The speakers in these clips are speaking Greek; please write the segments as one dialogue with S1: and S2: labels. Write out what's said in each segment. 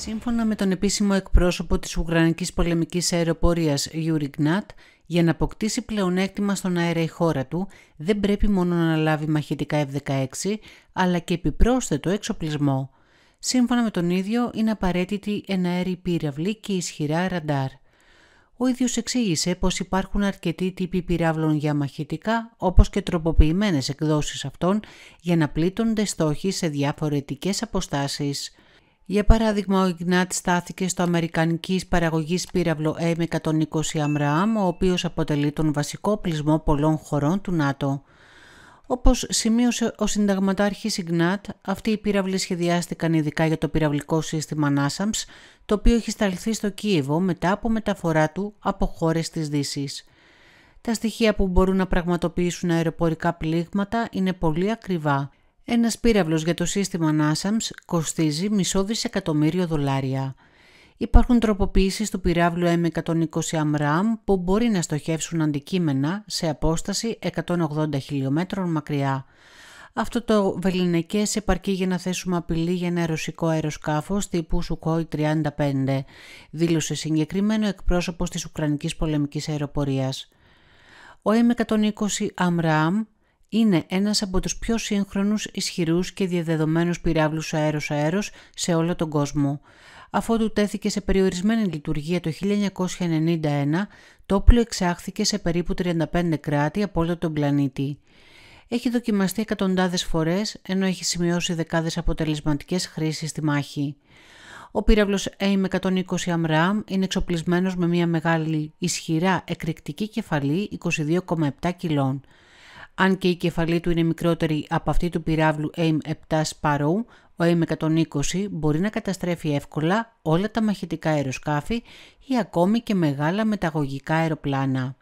S1: Σύμφωνα με τον επίσημο εκπρόσωπο της Ουκρανικής Πολεμικής Αεροπορίας Γιούρι Γκνάτ, για να αποκτήσει πλεονέκτημα στον αέρα η χώρα του, δεν πρέπει μόνο να λάβει μαχητικά F-16, αλλά και επιπρόσθετο εξοπλισμό. Σύμφωνα με τον ίδιο, είναι απαραίτητη εναέρη πύραυλη και ισχυρά ραντάρ. Ο ίδιος εξήγησε πως υπάρχουν αρκετοί τύποι πυράβλων για μαχητικά, όπως και τροποποιημένες εκδόσεις αυτών, για να πλήττονται στόχοι σε διαφορετικές αποστάσεις. Για παράδειγμα, ο Ιγνάτ στάθηκε στο Αμερικανικής παραγωγής πύραυλο M120 Αμραάμ, ο οποίος αποτελεί τον βασικό πλεισμό πολλών χωρών του ΝΑΤΟ. Όπως σημείωσε ο συνταγματάρχης Ιγνάτ, αυτοί οι πύραυλοι σχεδιάστηκαν ειδικά για το πυραυλικό σύστημα NASAMS, το οποίο έχει σταλθεί στο Κίεβο μετά από μεταφορά του από χώρες της δύσης. Τα στοιχεία που μπορούν να πραγματοποιήσουν αεροπορικά πλήγματα είναι πολύ ακριβά ένας πύραυλος για το σύστημα NASAMS κοστίζει μισό δισεκατομμύριο δολάρια. Υπάρχουν τροποποιήσεις του πυράβλου M120 AMRAAM που μπορεί να στοχεύσουν αντικείμενα σε απόσταση 180 χιλιόμετρων μακριά. Αυτό το βεληνικές επαρκεί για να θέσουμε απειλή για ένα ρωσικό αεροσκάφος τύπου Sukhoi 35, δήλωσε συγκεκριμένο εκπρόσωπο της Ουκρανικής Πολεμικής Αεροπορίας. Ο M120 AMRAAM είναι ένας από τους πιο σύγχρονους, ισχυρούς και διαδεδομένους πυράβλους αέρος-αέρος σε όλο τον κόσμο. του τέθηκε σε περιορισμένη λειτουργία το 1991, το όπλο εξάχθηκε σε περίπου 35 κράτη από όλο τον πλανήτη. Έχει δοκιμαστεί εκατοντάδες φορές, ενώ έχει σημειώσει δεκάδες αποτελεσματικές χρήσεις στη μάχη. Ο πύραυλος AIM-120 AMRAAM είναι εξοπλισμένος με μια μεγάλη ισχυρά εκρηκτική κεφαλή 22,7 κιλών. Αν και η κεφαλή του είναι μικρότερη από αυτή του πυράβλου AIM-7 Sparrow, ο AIM-120 μπορεί να καταστρέφει εύκολα όλα τα μαχητικά αεροσκάφη ή ακόμη και μεγάλα μεταγωγικά αεροπλάνα.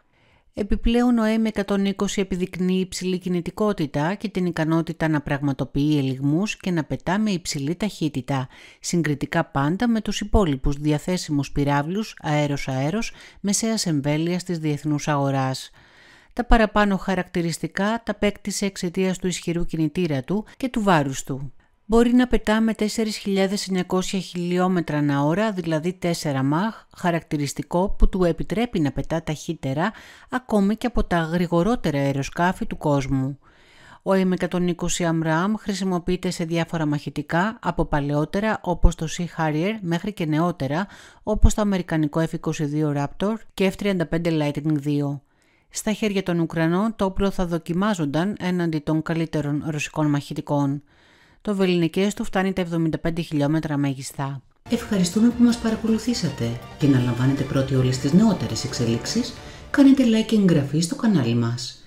S1: Επιπλέον ο aim 120 επιδεικνύει υψηλή κινητικότητα και την ικανότητα να πραγματοποιεί ελιγμούς και να πετά με υψηλή ταχύτητα, συγκριτικά πάντα με τους υπόλοιπους διαθέσιμους πυράβλους αέρος-αέρος μεσαίας εμβέλειας της διεθνούς αγοράς. Τα παραπάνω χαρακτηριστικά τα παίκτησε εξαιτίας του ισχυρού κινητήρα του και του βάρους του. Μπορεί να πετά με 4.900 χιλιόμετρα ανά ώρα, δηλαδή 4 μαχ, χαρακτηριστικό που του επιτρέπει να πετά ταχύτερα ακόμη και από τα γρηγορότερα αεροσκάφη του κόσμου. Ο M120 Amram χρησιμοποιείται σε διάφορα μαχητικά από παλαιότερα όπως το Sea Harrier μέχρι και νεότερα όπως το αμερικανικό F-22 Raptor και F-35 Lightning II στα χέρια των Ουκρανών το όπλο θα δοκιμάζονταν έναντι των καλύτερων ρωσικών μαχητικών. Το βεληνικές του φτάνει τα 75 χιλιόμετρα μέγιστα. Ευχαριστούμε που μας παρακολουθήσατε και να λαμβάνετε πρώτοι όλες τις νεότερες εξελίξεις, κάνετε like και εγγραφή στο κανάλι μας.